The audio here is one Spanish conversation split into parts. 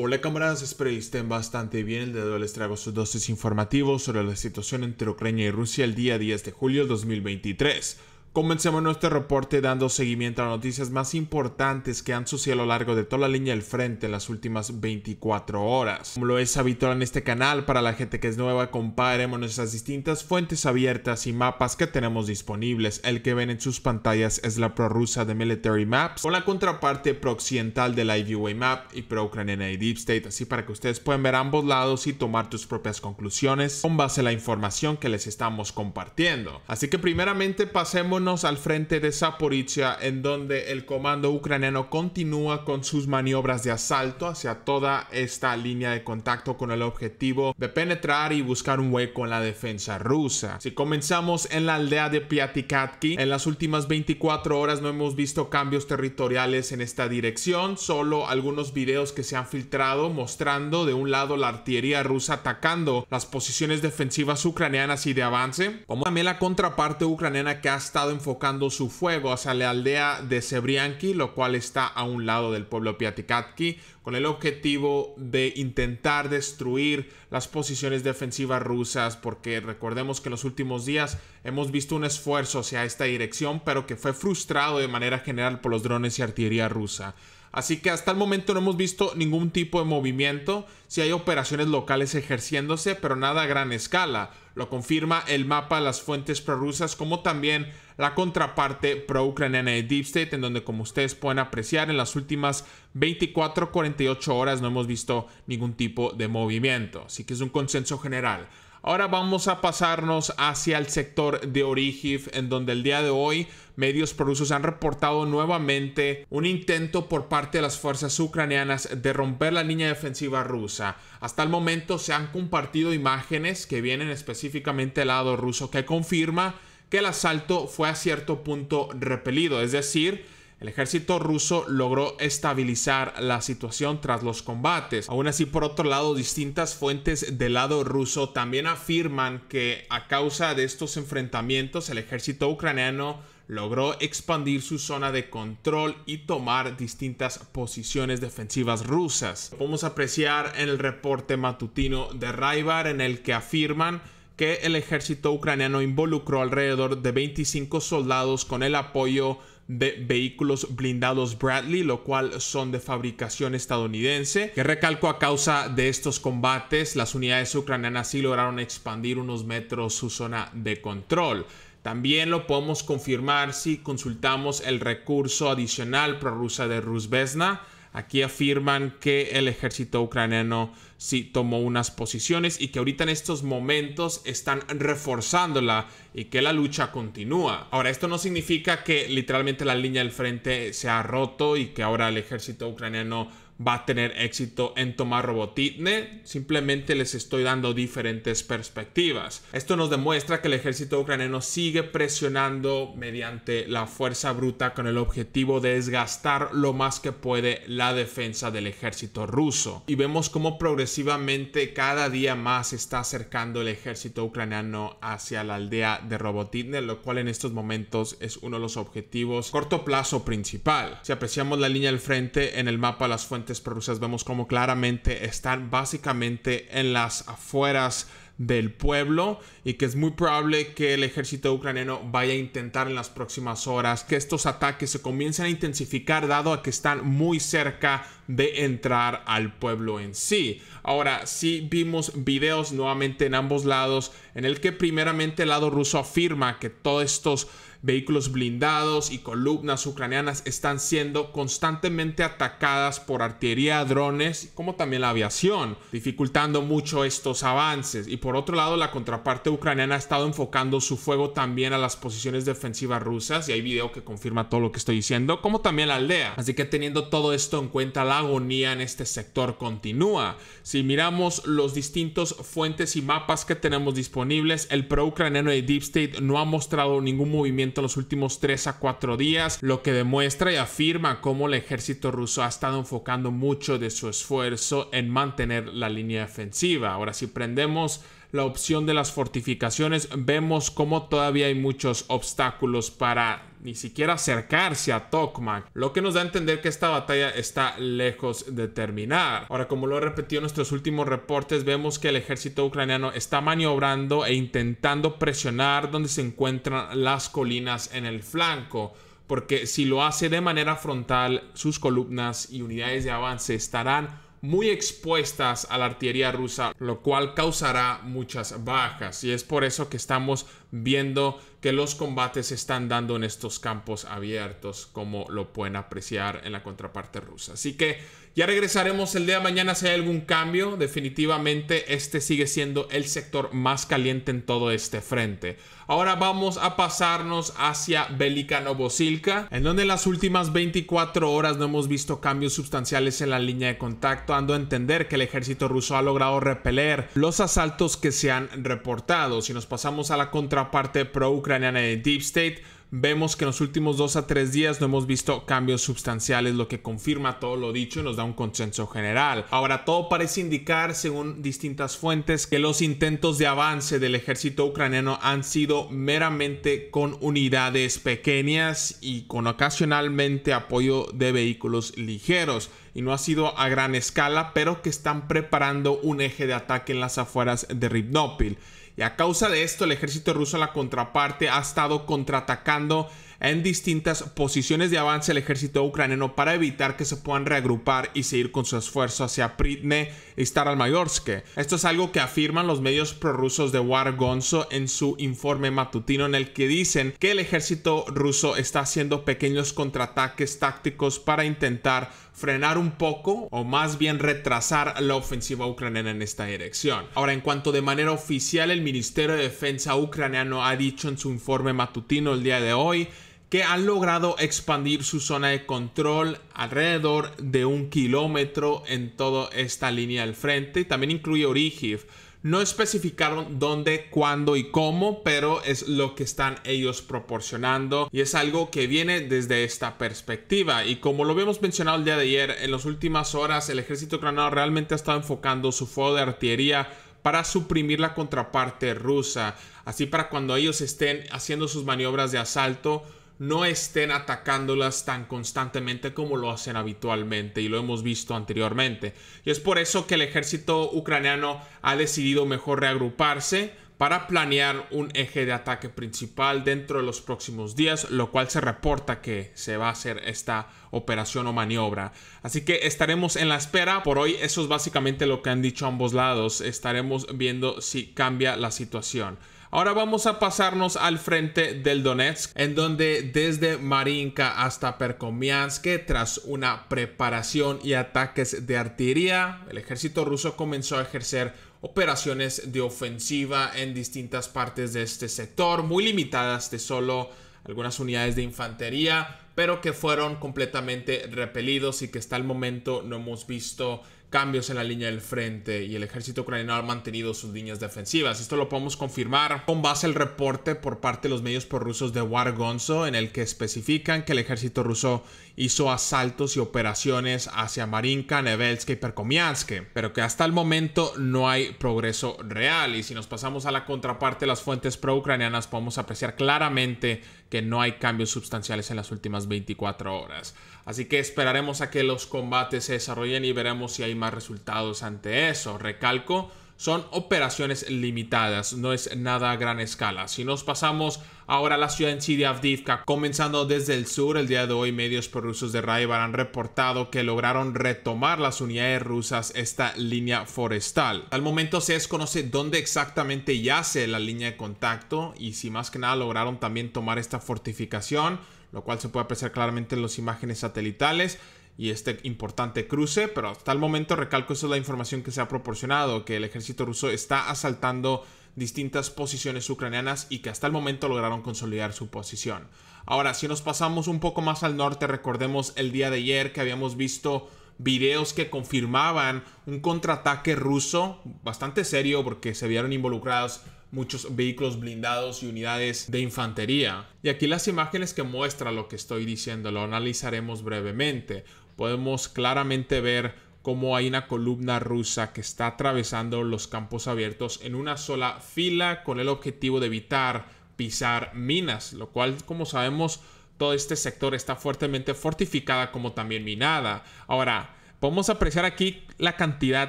Hola camaradas, espero que estén bastante bien. El de les traigo sus dosis informativos sobre la situación entre Ucrania y Rusia el día 10 de julio de 2023. Comencemos nuestro reporte dando seguimiento a las noticias más importantes que han sucedido a lo largo de toda la línea del frente en las últimas 24 horas. Como lo es habitual en este canal, para la gente que es nueva, comparemos nuestras distintas fuentes abiertas y mapas que tenemos disponibles. El que ven en sus pantallas es la prorrusa de Military Maps, con la contraparte pro prooccidental la IVUA Map y pro-ucraniana de Deep State, así para que ustedes puedan ver ambos lados y tomar tus propias conclusiones con base a la información que les estamos compartiendo. Así que primeramente pasemos al frente de Zaporizhia, en donde el comando ucraniano continúa con sus maniobras de asalto hacia toda esta línea de contacto con el objetivo de penetrar y buscar un hueco en la defensa rusa. Si comenzamos en la aldea de Piatikatki, en las últimas 24 horas no hemos visto cambios territoriales en esta dirección, solo algunos videos que se han filtrado mostrando de un lado la artillería rusa atacando las posiciones defensivas ucranianas y de avance, como también la contraparte ucraniana que ha estado enfocando su fuego hacia la aldea de Sebrianki, lo cual está a un lado del pueblo Piatikatki, con el objetivo de intentar destruir las posiciones defensivas rusas, porque recordemos que en los últimos días hemos visto un esfuerzo hacia esta dirección, pero que fue frustrado de manera general por los drones y artillería rusa. Así que hasta el momento no hemos visto ningún tipo de movimiento. Si hay operaciones locales ejerciéndose, pero nada a gran escala. Lo confirma el mapa de las fuentes prorrusas, como también la contraparte pro-ucraniana de Deep State, en donde, como ustedes pueden apreciar, en las últimas 24-48 horas no hemos visto ningún tipo de movimiento. Así que es un consenso general. Ahora vamos a pasarnos hacia el sector de Origiv en donde el día de hoy medios rusos han reportado nuevamente un intento por parte de las fuerzas ucranianas de romper la línea defensiva rusa. Hasta el momento se han compartido imágenes que vienen específicamente del lado ruso que confirma que el asalto fue a cierto punto repelido, es decir, el ejército ruso logró estabilizar la situación tras los combates. Aún así, por otro lado, distintas fuentes del lado ruso también afirman que a causa de estos enfrentamientos el ejército ucraniano logró expandir su zona de control y tomar distintas posiciones defensivas rusas. Lo podemos apreciar en el reporte matutino de Raibar en el que afirman que el ejército ucraniano involucró alrededor de 25 soldados con el apoyo de vehículos blindados Bradley, lo cual son de fabricación estadounidense. Que recalco, a causa de estos combates, las unidades ucranianas sí lograron expandir unos metros su zona de control. También lo podemos confirmar si consultamos el recurso adicional prorrusa de Rusbesna Aquí afirman que el ejército ucraniano sí tomó unas posiciones y que ahorita en estos momentos están reforzándola y que la lucha continúa. Ahora, esto no significa que literalmente la línea del frente se ha roto y que ahora el ejército ucraniano va a tener éxito en tomar Robotitne, simplemente les estoy dando diferentes perspectivas. Esto nos demuestra que el ejército ucraniano sigue presionando mediante la fuerza bruta con el objetivo de desgastar lo más que puede la defensa del ejército ruso. Y vemos cómo progresivamente cada día más se está acercando el ejército ucraniano hacia la aldea de Robotitne, lo cual en estos momentos es uno de los objetivos corto plazo principal. Si apreciamos la línea del frente en el mapa las fuentes pero rusas vemos como claramente están básicamente en las afueras del pueblo y que es muy probable que el ejército ucraniano vaya a intentar en las próximas horas que estos ataques se comiencen a intensificar dado a que están muy cerca de entrar al pueblo en sí. Ahora sí vimos videos nuevamente en ambos lados en el que primeramente el lado ruso afirma que todos estos vehículos blindados y columnas ucranianas están siendo constantemente atacadas por artillería, drones, como también la aviación, dificultando mucho estos avances. Y por otro lado, la contraparte ucraniana ha estado enfocando su fuego también a las posiciones defensivas rusas, y hay video que confirma todo lo que estoy diciendo, como también la aldea. Así que teniendo todo esto en cuenta, la agonía en este sector continúa. Si miramos los distintos fuentes y mapas que tenemos disponibles, el pro ucraniano de Deep State no ha mostrado ningún movimiento en los últimos 3 a 4 días, lo que demuestra y afirma cómo el ejército ruso ha estado enfocando mucho de su esfuerzo en mantener la línea defensiva. Ahora si prendemos la opción de las fortificaciones, vemos como todavía hay muchos obstáculos para ni siquiera acercarse a Tokmak, lo que nos da a entender que esta batalla está lejos de terminar. Ahora, como lo he repetido en nuestros últimos reportes, vemos que el ejército ucraniano está maniobrando e intentando presionar donde se encuentran las colinas en el flanco porque si lo hace de manera frontal, sus columnas y unidades de avance estarán muy expuestas a la artillería rusa, lo cual causará muchas bajas. Y es por eso que estamos viendo que los combates se están dando en estos campos abiertos, como lo pueden apreciar en la contraparte rusa. Así que ya regresaremos el día de mañana si hay algún cambio. Definitivamente este sigue siendo el sector más caliente en todo este frente. Ahora vamos a pasarnos hacia Bélica Novosilka, en donde en las últimas 24 horas no hemos visto cambios sustanciales en la línea de contacto, dando a entender que el ejército ruso ha logrado repeler los asaltos que se han reportado. Si nos pasamos a la contra parte pro-ucraniana de Deep State, vemos que en los últimos dos a tres días no hemos visto cambios sustanciales, lo que confirma todo lo dicho y nos da un consenso general. Ahora, todo parece indicar, según distintas fuentes, que los intentos de avance del ejército ucraniano han sido meramente con unidades pequeñas y con ocasionalmente apoyo de vehículos ligeros y no ha sido a gran escala, pero que están preparando un eje de ataque en las afueras de Rivnopil y a causa de esto, el ejército ruso la contraparte ha estado contraatacando en distintas posiciones de avance el ejército ucraniano para evitar que se puedan reagrupar y seguir con su esfuerzo hacia Pridne y Staralmayorsk. Esto es algo que afirman los medios prorrusos de War Gonzo en su informe matutino en el que dicen que el ejército ruso está haciendo pequeños contraataques tácticos para intentar frenar un poco o más bien retrasar la ofensiva ucraniana en esta dirección. Ahora, en cuanto de manera oficial el Ministerio de Defensa ucraniano ha dicho en su informe matutino el día de hoy que han logrado expandir su zona de control alrededor de un kilómetro en toda esta línea del frente. También incluye Orihiv. No especificaron dónde, cuándo y cómo, pero es lo que están ellos proporcionando y es algo que viene desde esta perspectiva. Y como lo habíamos mencionado el día de ayer, en las últimas horas el ejército ucraniano realmente ha estado enfocando su fuego de artillería para suprimir la contraparte rusa. Así para cuando ellos estén haciendo sus maniobras de asalto, no estén atacándolas tan constantemente como lo hacen habitualmente y lo hemos visto anteriormente. Y es por eso que el ejército ucraniano ha decidido mejor reagruparse para planear un eje de ataque principal dentro de los próximos días, lo cual se reporta que se va a hacer esta operación o maniobra. Así que estaremos en la espera. Por hoy eso es básicamente lo que han dicho ambos lados. Estaremos viendo si cambia la situación. Ahora vamos a pasarnos al frente del Donetsk, en donde desde Marinka hasta Perkomiansk, tras una preparación y ataques de artillería, el ejército ruso comenzó a ejercer operaciones de ofensiva en distintas partes de este sector, muy limitadas de solo algunas unidades de infantería, pero que fueron completamente repelidos y que hasta el momento no hemos visto cambios en la línea del frente y el ejército ucraniano ha mantenido sus líneas defensivas. Esto lo podemos confirmar con base al reporte por parte de los medios prorrusos de War Gonzo en el que especifican que el ejército ruso hizo asaltos y operaciones hacia Marinka, Nevelsk y Perkomiansk, pero que hasta el momento no hay progreso real y si nos pasamos a la contraparte de las fuentes pro-ucranianas podemos apreciar claramente que no hay cambios sustanciales en las últimas 24 horas. Así que esperaremos a que los combates se desarrollen y veremos si hay más resultados ante eso. Recalco, son operaciones limitadas, no es nada a gran escala. Si nos pasamos ahora a la ciudad en sí de Avdivka, comenzando desde el sur, el día de hoy medios prorrusos de Raivar han reportado que lograron retomar las unidades rusas esta línea forestal. Al momento se desconoce dónde exactamente yace la línea de contacto y si más que nada lograron también tomar esta fortificación, lo cual se puede apreciar claramente en las imágenes satelitales y este importante cruce, pero hasta el momento recalco eso es la información que se ha proporcionado, que el ejército ruso está asaltando distintas posiciones ucranianas y que hasta el momento lograron consolidar su posición. Ahora, si nos pasamos un poco más al norte, recordemos el día de ayer que habíamos visto videos que confirmaban un contraataque ruso bastante serio porque se vieron involucrados muchos vehículos blindados y unidades de infantería. Y aquí las imágenes que muestra lo que estoy diciendo lo analizaremos brevemente podemos claramente ver cómo hay una columna rusa que está atravesando los campos abiertos en una sola fila con el objetivo de evitar pisar minas, lo cual, como sabemos, todo este sector está fuertemente fortificada como también minada. Ahora, podemos apreciar aquí la cantidad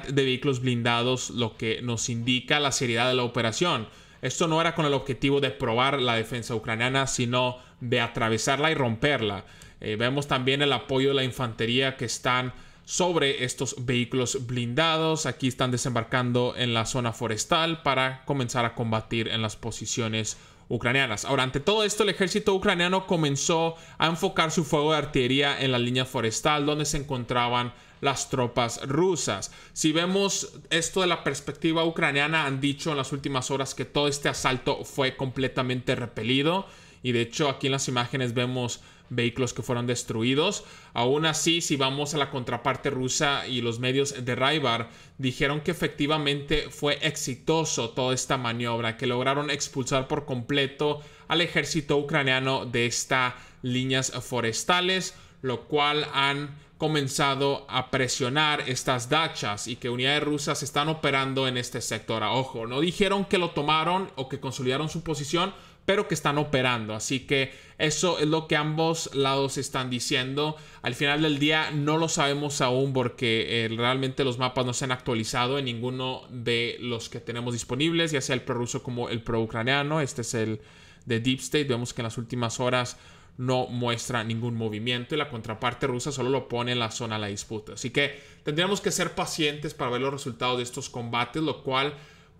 de vehículos blindados, lo que nos indica la seriedad de la operación. Esto no era con el objetivo de probar la defensa ucraniana, sino de atravesarla y romperla. Eh, vemos también el apoyo de la infantería que están sobre estos vehículos blindados. Aquí están desembarcando en la zona forestal para comenzar a combatir en las posiciones ucranianas. Ahora, ante todo esto, el ejército ucraniano comenzó a enfocar su fuego de artillería en la línea forestal donde se encontraban las tropas rusas. Si vemos esto de la perspectiva ucraniana, han dicho en las últimas horas que todo este asalto fue completamente repelido y de hecho aquí en las imágenes vemos vehículos que fueron destruidos. Aún así, si vamos a la contraparte rusa y los medios de Raibar, dijeron que efectivamente fue exitoso toda esta maniobra, que lograron expulsar por completo al ejército ucraniano de estas líneas forestales, lo cual han comenzado a presionar estas dachas y que unidades rusas están operando en este sector. Ah, ojo, no dijeron que lo tomaron o que consolidaron su posición, pero que están operando. Así que eso es lo que ambos lados están diciendo. Al final del día no lo sabemos aún porque eh, realmente los mapas no se han actualizado en ninguno de los que tenemos disponibles, ya sea el prorruso como el pro-ucraniano. Este es el de Deep State. Vemos que en las últimas horas no muestra ningún movimiento y la contraparte rusa solo lo pone en la zona de la disputa. Así que tendríamos que ser pacientes para ver los resultados de estos combates, lo cual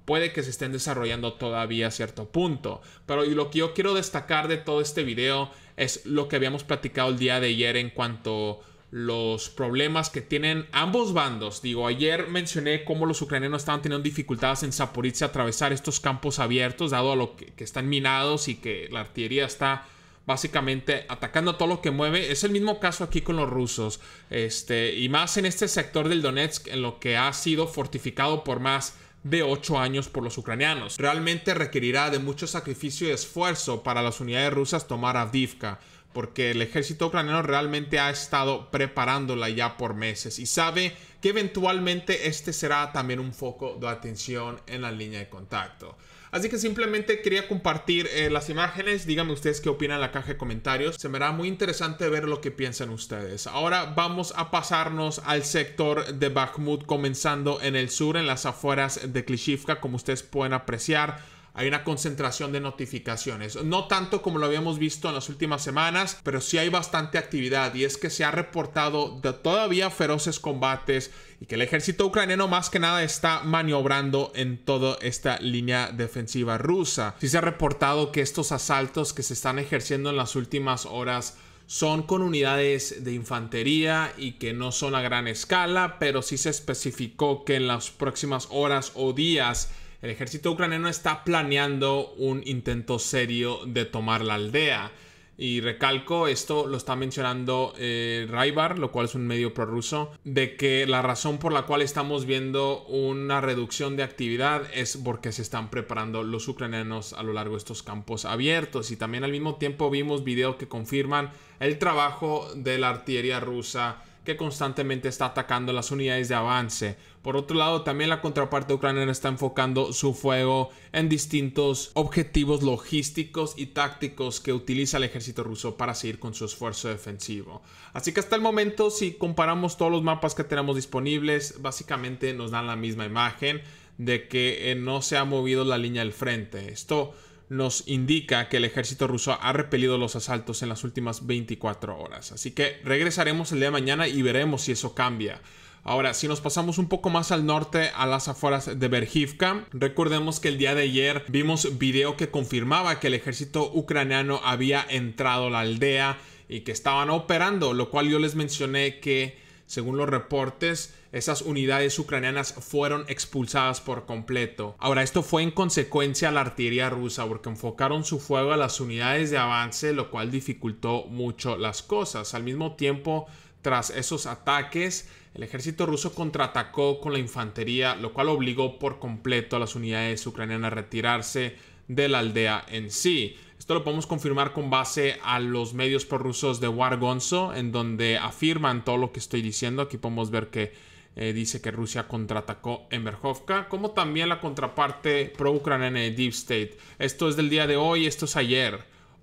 puede que se estén desarrollando todavía a cierto punto. Pero lo que yo quiero destacar de todo este video es lo que habíamos platicado el día de ayer en cuanto los problemas que tienen ambos bandos. Digo, ayer mencioné cómo los ucranianos estaban teniendo dificultades en Zaporizhia atravesar estos campos abiertos, dado a lo que están minados y que la artillería está básicamente atacando todo lo que mueve. Es el mismo caso aquí con los rusos, este, y más en este sector del Donetsk, en lo que ha sido fortificado por más de 8 años por los ucranianos. Realmente requerirá de mucho sacrificio y esfuerzo para las unidades rusas tomar Avdivka, porque el ejército ucraniano realmente ha estado preparándola ya por meses y sabe que eventualmente este será también un foco de atención en la línea de contacto. Así que simplemente quería compartir eh, las imágenes. Díganme ustedes qué opinan en la caja de comentarios. Se me hará muy interesante ver lo que piensan ustedes. Ahora vamos a pasarnos al sector de Bakhmut, comenzando en el sur, en las afueras de Klishivka, como ustedes pueden apreciar hay una concentración de notificaciones. No tanto como lo habíamos visto en las últimas semanas, pero sí hay bastante actividad y es que se ha reportado de todavía feroces combates y que el ejército ucraniano más que nada está maniobrando en toda esta línea defensiva rusa. Sí se ha reportado que estos asaltos que se están ejerciendo en las últimas horas son con unidades de infantería y que no son a gran escala, pero sí se especificó que en las próximas horas o días el ejército ucraniano está planeando un intento serio de tomar la aldea. Y recalco, esto lo está mencionando eh, Raibar, lo cual es un medio prorruso, de que la razón por la cual estamos viendo una reducción de actividad es porque se están preparando los ucranianos a lo largo de estos campos abiertos. Y también al mismo tiempo vimos videos que confirman el trabajo de la artillería rusa constantemente está atacando las unidades de avance. Por otro lado, también la contraparte ucraniana está enfocando su fuego en distintos objetivos logísticos y tácticos que utiliza el ejército ruso para seguir con su esfuerzo defensivo. Así que hasta el momento, si comparamos todos los mapas que tenemos disponibles, básicamente nos dan la misma imagen de que eh, no se ha movido la línea del frente. Esto nos indica que el ejército ruso ha repelido los asaltos en las últimas 24 horas. Así que regresaremos el día de mañana y veremos si eso cambia. Ahora, si nos pasamos un poco más al norte, a las afueras de Berjivka, recordemos que el día de ayer vimos video que confirmaba que el ejército ucraniano había entrado la aldea y que estaban operando, lo cual yo les mencioné que según los reportes, esas unidades ucranianas fueron expulsadas por completo. Ahora, esto fue en consecuencia a la artillería rusa porque enfocaron su fuego a las unidades de avance, lo cual dificultó mucho las cosas. Al mismo tiempo, tras esos ataques, el ejército ruso contraatacó con la infantería, lo cual obligó por completo a las unidades ucranianas a retirarse de la aldea en sí. Esto lo podemos confirmar con base a los medios prorrusos de War Gonzo, en donde afirman todo lo que estoy diciendo. Aquí podemos ver que eh, dice que Rusia contraatacó en Berhovka, como también la contraparte pro-ucraniana de Deep State. Esto es del día de hoy, esto es ayer.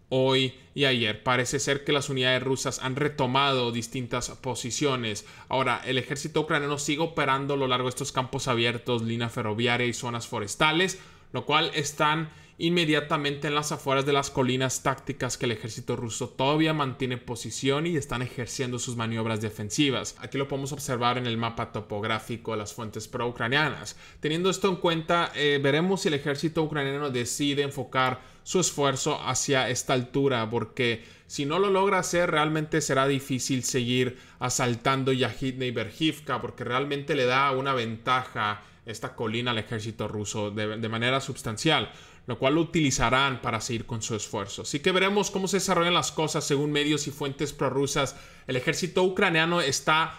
Hoy y ayer parece ser que las unidades rusas han retomado distintas posiciones. Ahora, el ejército ucraniano sigue operando a lo largo de estos campos abiertos, línea ferroviaria y zonas forestales, lo cual están inmediatamente en las afueras de las colinas tácticas que el ejército ruso todavía mantiene posición y están ejerciendo sus maniobras defensivas. Aquí lo podemos observar en el mapa topográfico de las fuentes pro ucranianas. Teniendo esto en cuenta, eh, veremos si el ejército ucraniano decide enfocar su esfuerzo hacia esta altura porque si no lo logra hacer realmente será difícil seguir asaltando Yahidne y Berhivka, porque realmente le da una ventaja esta colina al ejército ruso de manera sustancial lo cual lo utilizarán para seguir con su esfuerzo. Así que veremos cómo se desarrollan las cosas según medios y fuentes prorrusas. El ejército ucraniano está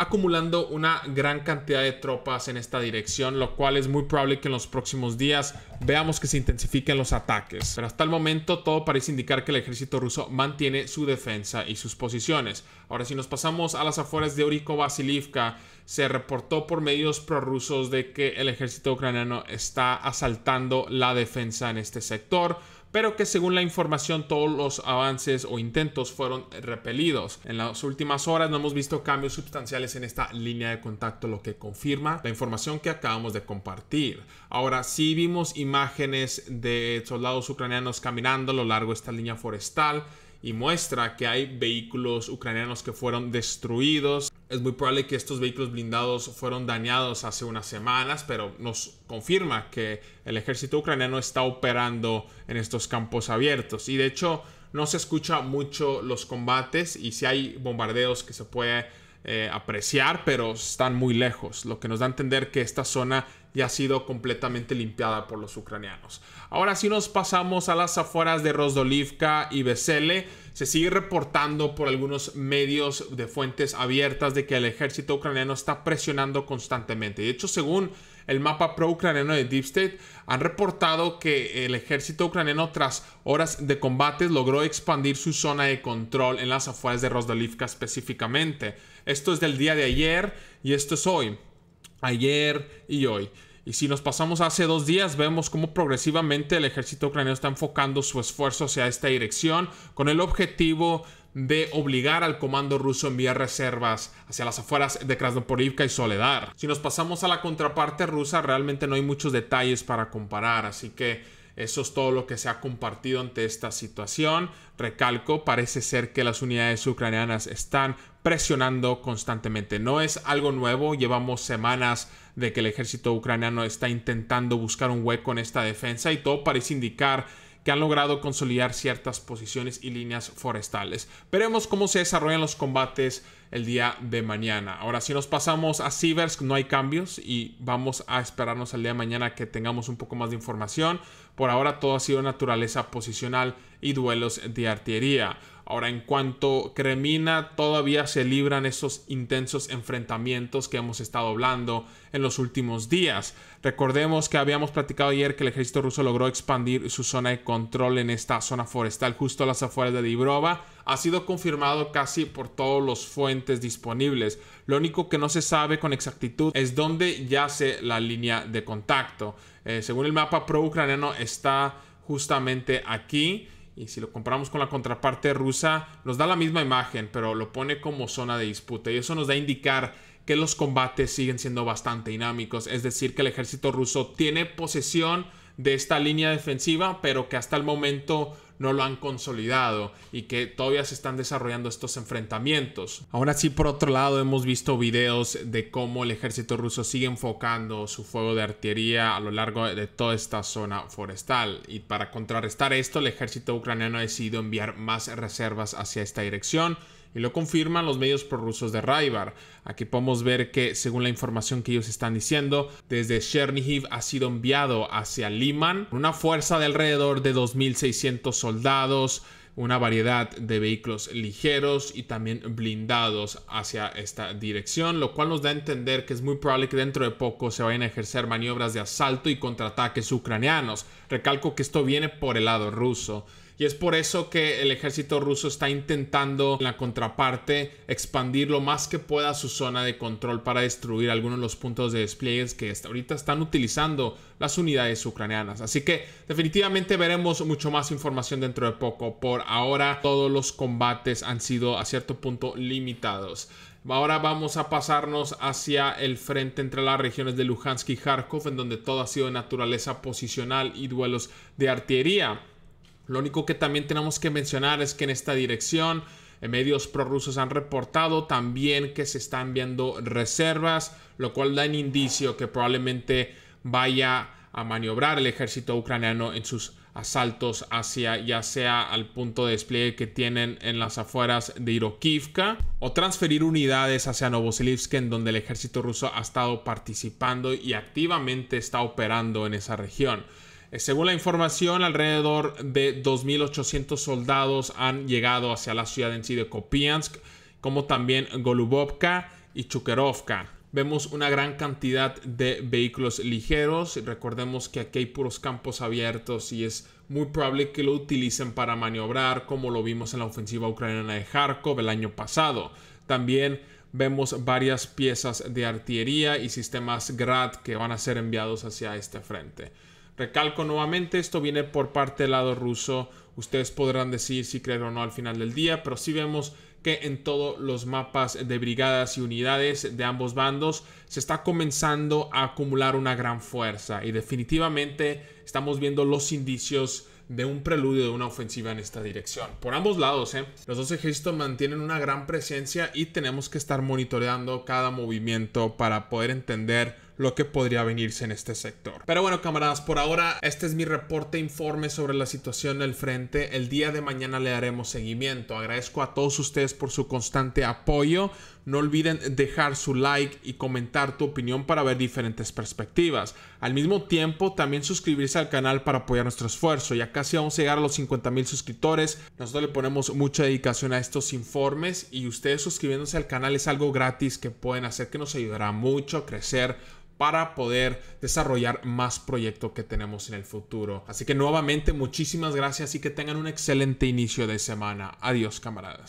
acumulando una gran cantidad de tropas en esta dirección, lo cual es muy probable que en los próximos días veamos que se intensifiquen los ataques. Pero hasta el momento todo parece indicar que el ejército ruso mantiene su defensa y sus posiciones. Ahora, si nos pasamos a las afueras de Oriko Vasilivka, se reportó por medios prorrusos de que el ejército ucraniano está asaltando la defensa en este sector pero que según la información todos los avances o intentos fueron repelidos. En las últimas horas no hemos visto cambios sustanciales en esta línea de contacto, lo que confirma la información que acabamos de compartir. Ahora sí vimos imágenes de soldados ucranianos caminando a lo largo de esta línea forestal y muestra que hay vehículos ucranianos que fueron destruidos. Es muy probable que estos vehículos blindados fueron dañados hace unas semanas, pero nos confirma que el ejército ucraniano está operando en estos campos abiertos. Y de hecho no se escucha mucho los combates y si hay bombardeos que se puede eh, apreciar, pero están muy lejos, lo que nos da a entender que esta zona ya ha sido completamente limpiada por los ucranianos. Ahora sí nos pasamos a las afueras de Rosdolivka y Besele. Se sigue reportando por algunos medios de fuentes abiertas de que el ejército ucraniano está presionando constantemente. De hecho, según el mapa pro-ucraniano de Deep State, han reportado que el ejército ucraniano tras horas de combates logró expandir su zona de control en las afueras de Rosdolivka específicamente. Esto es del día de ayer y esto es hoy. Ayer y hoy. Y si nos pasamos hace dos días, vemos cómo progresivamente el ejército ucraniano está enfocando su esfuerzo hacia esta dirección con el objetivo de obligar al comando ruso a enviar reservas hacia las afueras de Krasnoporivka y Soledad. Si nos pasamos a la contraparte rusa, realmente no hay muchos detalles para comparar, así que eso es todo lo que se ha compartido ante esta situación. Recalco, parece ser que las unidades ucranianas están presionando constantemente. No es algo nuevo, llevamos semanas de que el ejército ucraniano está intentando buscar un hueco en esta defensa y todo parece indicar que han logrado consolidar ciertas posiciones y líneas forestales. Veremos cómo se desarrollan los combates el día de mañana. Ahora, si nos pasamos a Siversk, no hay cambios y vamos a esperarnos al día de mañana que tengamos un poco más de información. Por ahora todo ha sido naturaleza posicional y duelos de artillería. Ahora, en cuanto Cremina, todavía se libran esos intensos enfrentamientos que hemos estado hablando en los últimos días. Recordemos que habíamos platicado ayer que el ejército ruso logró expandir su zona de control en esta zona forestal justo a las afueras de Dibrova. Ha sido confirmado casi por todos los fuentes disponibles. Lo único que no se sabe con exactitud es dónde yace la línea de contacto. Eh, según el mapa pro-ucraniano está justamente aquí y si lo comparamos con la contraparte rusa, nos da la misma imagen, pero lo pone como zona de disputa. Y eso nos da a indicar que los combates siguen siendo bastante dinámicos. Es decir, que el ejército ruso tiene posesión de esta línea defensiva, pero que hasta el momento no lo han consolidado y que todavía se están desarrollando estos enfrentamientos. Aún así, por otro lado, hemos visto videos de cómo el ejército ruso sigue enfocando su fuego de artillería a lo largo de toda esta zona forestal. Y para contrarrestar esto, el ejército ucraniano ha decidido enviar más reservas hacia esta dirección y lo confirman los medios prorrusos de Raibar. Aquí podemos ver que, según la información que ellos están diciendo, desde Chernihiv ha sido enviado hacia Liman una fuerza de alrededor de 2.600 soldados, una variedad de vehículos ligeros y también blindados hacia esta dirección, lo cual nos da a entender que es muy probable que dentro de poco se vayan a ejercer maniobras de asalto y contraataques ucranianos. Recalco que esto viene por el lado ruso. Y es por eso que el ejército ruso está intentando en la contraparte expandir lo más que pueda su zona de control para destruir algunos de los puntos de despliegues que ahorita están utilizando las unidades ucranianas. Así que definitivamente veremos mucho más información dentro de poco. Por ahora todos los combates han sido a cierto punto limitados. Ahora vamos a pasarnos hacia el frente entre las regiones de Luhansk y Kharkov, en donde todo ha sido de naturaleza posicional y duelos de artillería. Lo único que también tenemos que mencionar es que en esta dirección eh, medios prorrusos han reportado también que se están viendo reservas, lo cual da un indicio que probablemente vaya a maniobrar el ejército ucraniano en sus asaltos hacia ya sea al punto de despliegue que tienen en las afueras de Irokivka o transferir unidades hacia Novoselivsk en donde el ejército ruso ha estado participando y activamente está operando en esa región. Eh, según la información, alrededor de 2.800 soldados han llegado hacia la ciudad en sí de Kopiansk, como también Golubovka y Chukerovka. Vemos una gran cantidad de vehículos ligeros. Recordemos que aquí hay puros campos abiertos y es muy probable que lo utilicen para maniobrar, como lo vimos en la ofensiva ucraniana de Kharkov el año pasado. También vemos varias piezas de artillería y sistemas GRAD que van a ser enviados hacia este frente. Recalco nuevamente, esto viene por parte del lado ruso. Ustedes podrán decir si creer o no al final del día, pero sí vemos que en todos los mapas de brigadas y unidades de ambos bandos se está comenzando a acumular una gran fuerza y definitivamente estamos viendo los indicios de un preludio de una ofensiva en esta dirección. Por ambos lados, ¿eh? los dos ejércitos mantienen una gran presencia y tenemos que estar monitoreando cada movimiento para poder entender lo que podría venirse en este sector. Pero bueno, camaradas, por ahora este es mi reporte informe sobre la situación del frente. El día de mañana le daremos seguimiento. Agradezco a todos ustedes por su constante apoyo. No olviden dejar su like y comentar tu opinión para ver diferentes perspectivas. Al mismo tiempo, también suscribirse al canal para apoyar nuestro esfuerzo. Ya casi vamos a llegar a los 50 mil suscriptores. Nosotros le ponemos mucha dedicación a estos informes y ustedes suscribiéndose al canal es algo gratis que pueden hacer que nos ayudará mucho a crecer para poder desarrollar más proyectos que tenemos en el futuro. Así que nuevamente muchísimas gracias y que tengan un excelente inicio de semana. Adiós camaradas.